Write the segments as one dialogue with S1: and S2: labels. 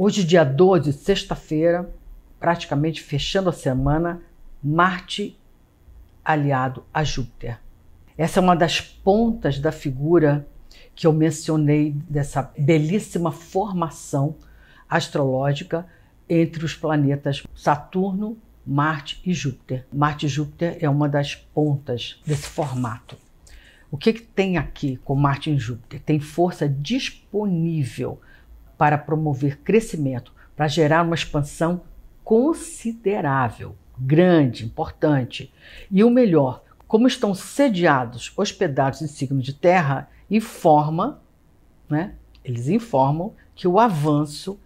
S1: Hoje, dia 12, sexta-feira, praticamente fechando a semana, Marte aliado a Júpiter. Essa é uma das pontas da figura que eu mencionei dessa belíssima formação astrológica entre os planetas Saturno, Marte e Júpiter. Marte e Júpiter é uma das pontas desse formato. O que, que tem aqui com Marte e Júpiter? Tem força disponível para promover crescimento, para gerar uma expansão considerável, grande, importante. E o melhor, como estão sediados, hospedados em signo de terra, informa, né? Eles informam que o avanço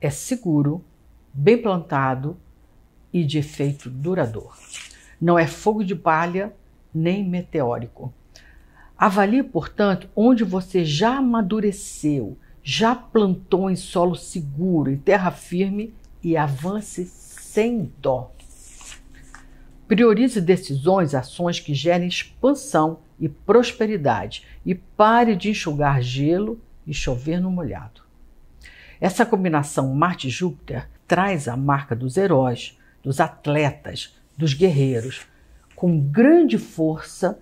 S1: é seguro, bem plantado e de efeito duradouro. Não é fogo de palha nem meteórico. Avalie, portanto, onde você já amadureceu, já plantou em solo seguro, em terra firme e avance sem dó. Priorize decisões, ações que gerem expansão e prosperidade e pare de enxugar gelo e chover no molhado. Essa combinação Marte-Júpiter traz a marca dos heróis, dos atletas, dos guerreiros, com grande força,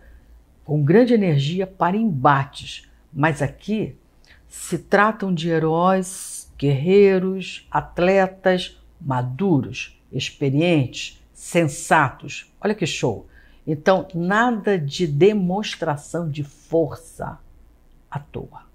S1: com grande energia para embates, mas aqui se tratam de heróis, guerreiros, atletas maduros, experientes, sensatos. Olha que show! Então, nada de demonstração de força à toa.